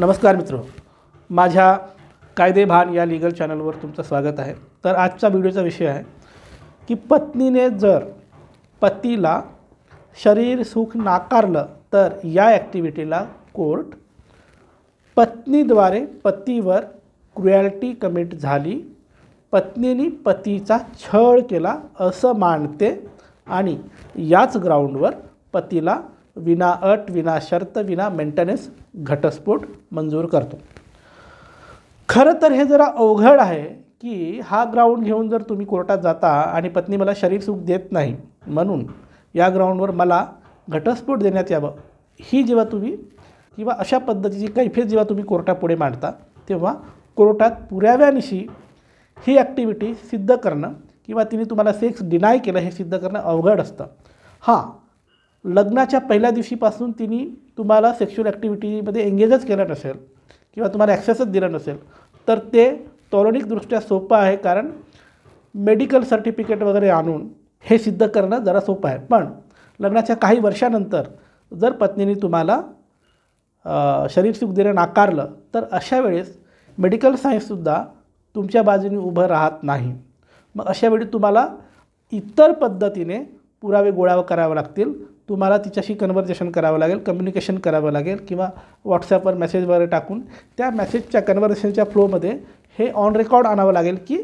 नमस्कार मित्र माझ्या कायदे भान या लीगल चॅनलवर तुमचं स्वागत आहे तर आजचा व्हिडिओचा विषय आहे की पत्नीने जर पतीला शरीर सुख नाकारलं तर या ॲक्टिव्हिटीला कोर्ट पत्नीद्वारे पतीवर क्रुॲल्टी कमिट झाली पत्नीने पतीचा छळ केला असं मानते आणि याच ग्राउंडवर पतीला विना अट विना शर्त विना मेंटेनन्स घटस्फोट मंजूर करतो खरं तर हे जरा अवघड आहे की हा ग्राउंड घेऊन जर तुम्ही कोर्टात जाता आणि पत्नी मला शरीर सुख देत नाही म्हणून या ग्राउंडवर मला घटस्फोट देण्यात यावं ही जेव्हा तुम्ही किंवा अशा पद्धतीची कैफेत जेव्हा तुम्ही कोर्टापुढे मांडता तेव्हा कोर्टात पुराव्यानिशी ही ॲक्टिव्हिटी सिद्ध करणं किंवा तिने तुम्हाला सेक्स डिनाय केलं हे सिद्ध करणं अवघड असतं हां लग्नाच्या पहिल्या दिवशीपासून तिने तुम्हाला सेक्शुअल ॲक्टिव्हिटीमध्ये एंगेजच केलं नसेल किंवा तुम्हाला ॲक्सेसच दिला नसेल तर ते तौरणिकदृष्ट्या सोपं आहे कारण मेडिकल सर्टिफिकेट वगैरे आणून हे सिद्ध करणं जरा सोपं आहे पण लग्नाच्या काही वर्षानंतर जर पत्नीने तुम्हाला सुख देणं नाकारलं तर अशा वेळेस मेडिकल सायन्ससुद्धा तुमच्या बाजूने उभं राहत नाही मग अशावेळी तुम्हाला इतर पद्धतीने पुरावे गोळा करावे लागतील तुम्हाला तिच्याशी कन्व्हर्जेशन करावं लागेल कम्युनिकेशन करावं लागेल किंवा व्हॉट्सॲपवर मेसेज वगैरे टाकून त्या मेसेजच्या कन्व्हर्सेशनच्या फ्लोमध्ये हे ऑन रेकॉर्ड आणावं लागेल की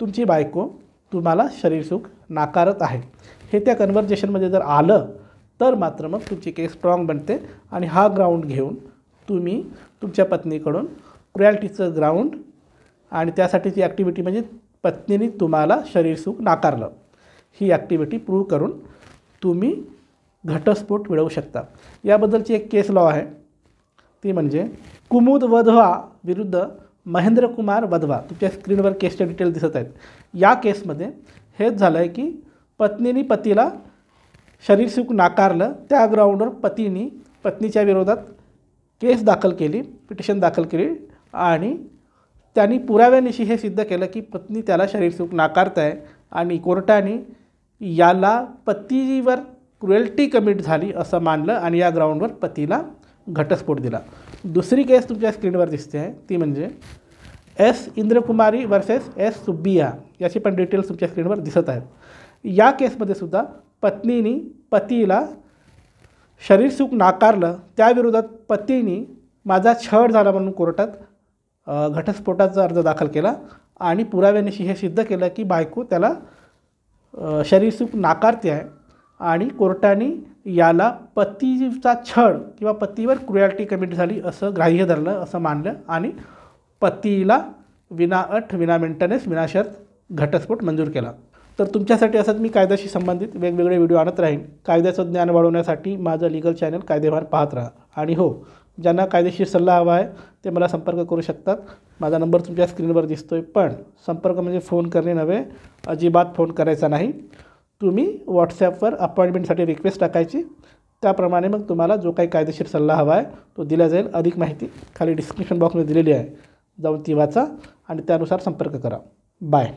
तुमची बायको तुम्हाला शरीरसुख नाकारत आहे हे त्या कन्व्हर्जेशनमध्ये जर आलं तर मात्र मग तुमची केस स्ट्रॉंग बनते आणि हा ग्राउंड घेऊन तुम्ही तुमच्या पत्नीकडून क्रुयाल्टीचं ग्राउंड आणि त्यासाठीची ॲक्टिव्हिटी म्हणजे पत्नीने तुम्हाला शरीरसुख नाकारलं ही ॲक्टिव्हिटी प्रूव्ह करून तुम्ही घटस्फोट मिळवू शकता याबद्दलची एक केस लॉ आहे ती म्हणजे कुमुद वधवा विरुद्ध महेंद्रकुमार वधवा तुमच्या स्क्रीनवर केसचे डिटेल दिसत आहेत या केसमध्ये हेच झालं आहे की पत्नीने पतीला सुख नाकारलं त्या ग्राउंडवर पतीने पत्नीच्या विरोधात केस दाखल केली पिटिशन दाखल केली आणि त्यांनी पुराव्यानिशी हे सिद्ध केलं की पत्नी त्याला शरीरसुख नाकारत आहे आणि कोर्टाने याला पतीवर क्रुएल्टी कमिट झाली असं मानलं आणि या ग्राउंडवर पतीला घटस्फोट दिला दुसरी केस तुमच्या स्क्रीनवर दिसते आहे ती म्हणजे S Indrakumari versus S Subbiah याची पण डिटेल्स तुमच्या स्क्रीनवर दिसत आहेत या केसमध्ये सुद्धा पत्नीनी पतीला सुख नाकारलं त्याविरोधात पतीनी माझा छळ झाला म्हणून कोर्टात घटस्फोटाचा अर्ज दाखल केला आणि पुराव्यानिशी हे सिद्ध केलं की बायको त्याला शरीरसुख नाकारते आहे आणि कोर्टाने याला पतीचा छळ किंवा पतीवर क्रुयाल्टी कमिट झाली असं ग्राह्य धरलं असं मानलं आणि पतीला विना अट विना मेंटेनन्स विनाशर्त घटस्फोट मंजूर केला तर तुमच्यासाठी असंच मी कायद्याशी संबंधित वेगवेगळे व्हिडिओ आणत राहीन कायद्याचं ज्ञान वाढवण्यासाठी माझं लिगल चॅनल कायदेवान पाहत राहा आणि हो ज्यांना कायदेशीर सल्ला हवा आहे ते मला संपर्क करू शकतात माझा नंबर तुमच्या स्क्रीनवर दिसतो आहे पण संपर्क म्हणजे फोन करणे नव्हे अजिबात फोन करायचा नाही तुम्ही व्हॉट्सॲपवर अपॉइंटमेंटसाठी रिक्वेस्ट टाकायची त्याप्रमाणे मग तुम्हाला जो काही कायदेशीर सल्ला हवा आहे तो दिला जाईल अधिक माहिती खाली डिस्क्रिप्शन बॉक्समध्ये दिलेली आहे जाऊन ती वाचा आणि त्यानुसार संपर्क करा बाय